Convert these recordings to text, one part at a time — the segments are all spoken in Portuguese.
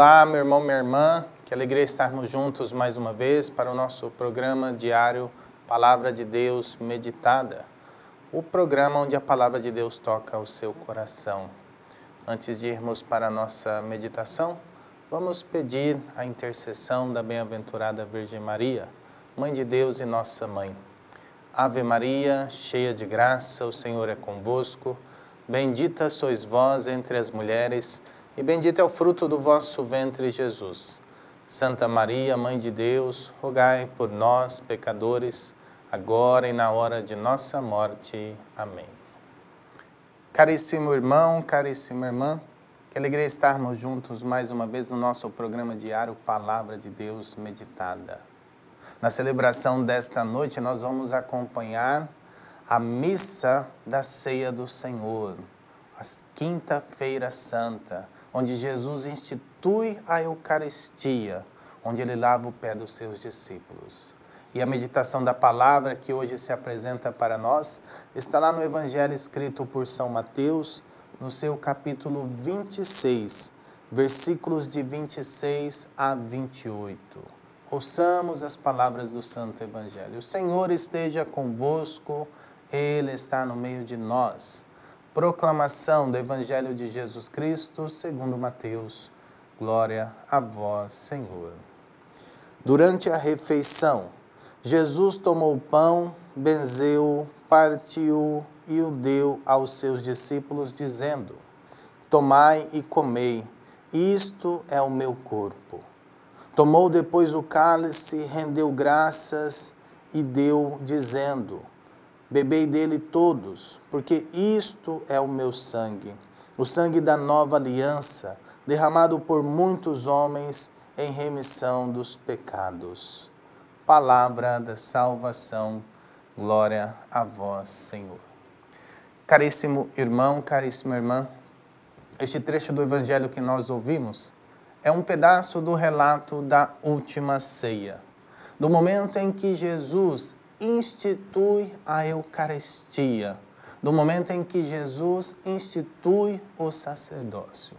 Olá, meu irmão, minha irmã, que alegria estarmos juntos mais uma vez para o nosso programa diário Palavra de Deus Meditada, o programa onde a Palavra de Deus toca o seu coração. Antes de irmos para a nossa meditação, vamos pedir a intercessão da bem-aventurada Virgem Maria, Mãe de Deus e nossa mãe. Ave Maria, cheia de graça, o Senhor é convosco. Bendita sois vós entre as mulheres e bendito é o fruto do vosso ventre, Jesus. Santa Maria, Mãe de Deus, rogai por nós, pecadores, agora e na hora de nossa morte. Amém. Caríssimo irmão, caríssima irmã, que alegria estarmos juntos mais uma vez no nosso programa diário Palavra de Deus Meditada. Na celebração desta noite, nós vamos acompanhar a missa da Ceia do Senhor, a Quinta-feira Santa onde Jesus institui a Eucaristia, onde ele lava o pé dos seus discípulos. E a meditação da palavra que hoje se apresenta para nós está lá no Evangelho escrito por São Mateus, no seu capítulo 26, versículos de 26 a 28. Ouçamos as palavras do Santo Evangelho. O Senhor esteja convosco, Ele está no meio de nós. Proclamação do Evangelho de Jesus Cristo, segundo Mateus. Glória a vós, Senhor. Durante a refeição, Jesus tomou o pão, benzeu, partiu e o deu aos seus discípulos, dizendo: Tomai e comei, isto é o meu corpo. Tomou depois o cálice, rendeu graças e deu, dizendo: Bebei dele todos, porque isto é o meu sangue, o sangue da nova aliança, derramado por muitos homens em remissão dos pecados. Palavra da salvação, glória a vós, Senhor. Caríssimo irmão, caríssima irmã, este trecho do evangelho que nós ouvimos é um pedaço do relato da última ceia, do momento em que Jesus institui a Eucaristia, do momento em que Jesus institui o sacerdócio.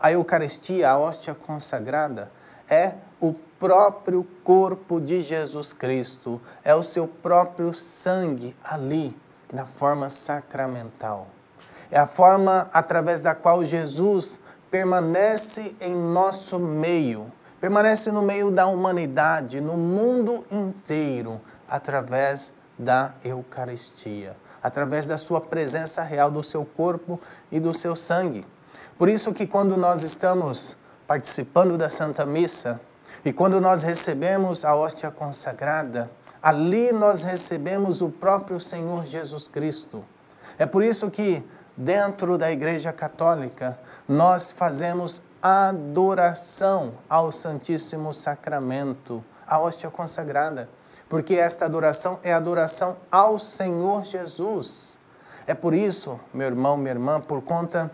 A Eucaristia, a hóstia consagrada, é o próprio corpo de Jesus Cristo, é o seu próprio sangue ali, na forma sacramental. É a forma através da qual Jesus permanece em nosso meio, permanece no meio da humanidade, no mundo inteiro, através da Eucaristia, através da sua presença real do seu corpo e do seu sangue. Por isso que quando nós estamos participando da Santa Missa e quando nós recebemos a hóstia consagrada, ali nós recebemos o próprio Senhor Jesus Cristo. É por isso que dentro da Igreja Católica nós fazemos adoração ao Santíssimo Sacramento, a hóstia consagrada porque esta adoração é adoração ao Senhor Jesus. É por isso, meu irmão, minha irmã, por conta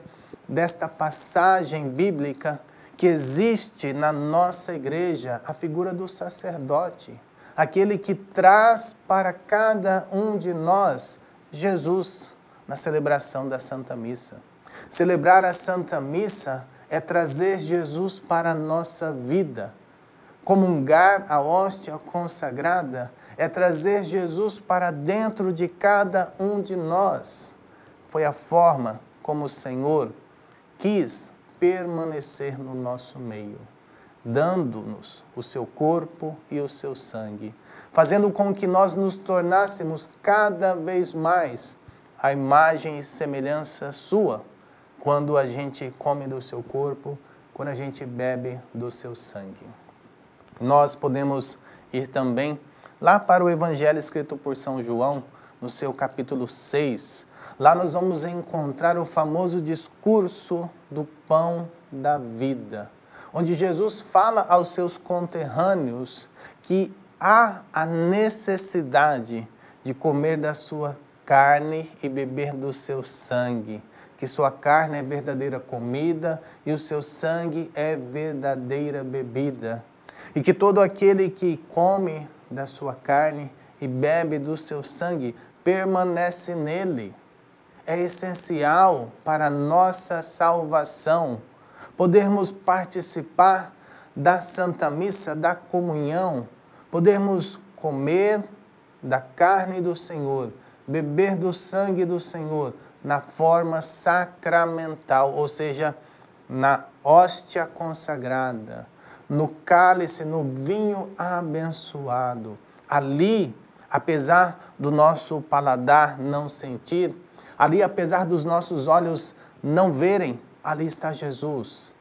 desta passagem bíblica que existe na nossa igreja, a figura do sacerdote, aquele que traz para cada um de nós Jesus na celebração da Santa Missa. Celebrar a Santa Missa é trazer Jesus para a nossa vida Comungar a hóstia consagrada é trazer Jesus para dentro de cada um de nós. Foi a forma como o Senhor quis permanecer no nosso meio, dando-nos o seu corpo e o seu sangue, fazendo com que nós nos tornássemos cada vez mais a imagem e semelhança sua, quando a gente come do seu corpo, quando a gente bebe do seu sangue nós podemos ir também lá para o Evangelho escrito por São João, no seu capítulo 6. Lá nós vamos encontrar o famoso discurso do pão da vida, onde Jesus fala aos seus conterrâneos que há a necessidade de comer da sua carne e beber do seu sangue, que sua carne é verdadeira comida e o seu sangue é verdadeira bebida e que todo aquele que come da sua carne e bebe do seu sangue permanece nele. É essencial para nossa salvação podermos participar da Santa Missa, da comunhão, podermos comer da carne do Senhor, beber do sangue do Senhor na forma sacramental, ou seja, na hóstia consagrada no cálice, no vinho abençoado. Ali, apesar do nosso paladar não sentir, ali, apesar dos nossos olhos não verem, ali está Jesus.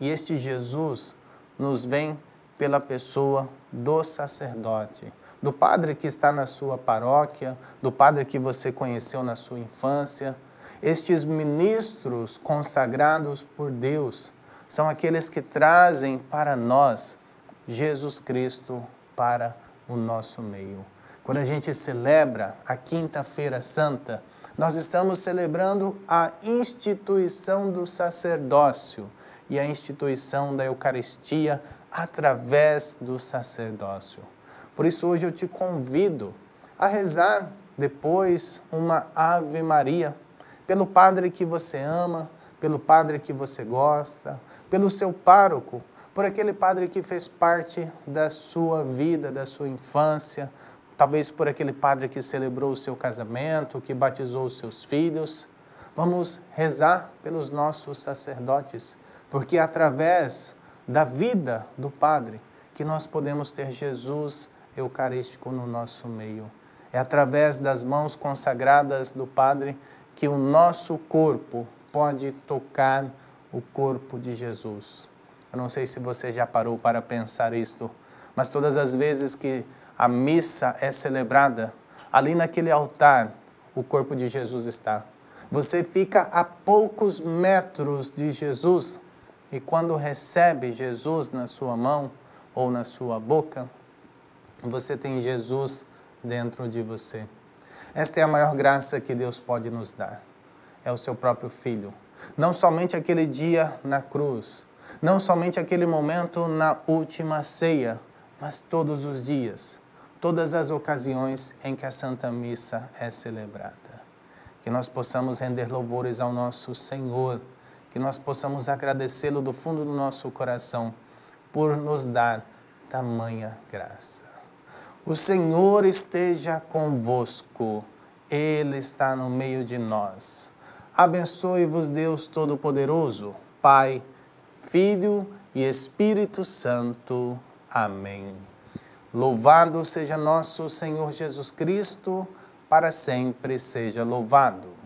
E este Jesus nos vem pela pessoa do sacerdote, do padre que está na sua paróquia, do padre que você conheceu na sua infância. Estes ministros consagrados por Deus são aqueles que trazem para nós Jesus Cristo para o nosso meio. Quando a gente celebra a Quinta-feira Santa, nós estamos celebrando a instituição do sacerdócio e a instituição da Eucaristia através do sacerdócio. Por isso, hoje eu te convido a rezar depois uma Ave Maria pelo Padre que você ama, pelo padre que você gosta, pelo seu pároco, por aquele padre que fez parte da sua vida, da sua infância, talvez por aquele padre que celebrou o seu casamento, que batizou os seus filhos. Vamos rezar pelos nossos sacerdotes, porque é através da vida do padre que nós podemos ter Jesus eucarístico no nosso meio. É através das mãos consagradas do padre que o nosso corpo pode tocar o corpo de Jesus. Eu não sei se você já parou para pensar isto, mas todas as vezes que a missa é celebrada, ali naquele altar, o corpo de Jesus está. Você fica a poucos metros de Jesus e quando recebe Jesus na sua mão ou na sua boca, você tem Jesus dentro de você. Esta é a maior graça que Deus pode nos dar é o seu próprio filho. Não somente aquele dia na cruz, não somente aquele momento na última ceia, mas todos os dias, todas as ocasiões em que a Santa Missa é celebrada. Que nós possamos render louvores ao nosso Senhor, que nós possamos agradecê-lo do fundo do nosso coração por nos dar tamanha graça. O Senhor esteja convosco, Ele está no meio de nós Abençoe-vos Deus Todo-Poderoso, Pai, Filho e Espírito Santo. Amém. Louvado seja nosso Senhor Jesus Cristo, para sempre seja louvado.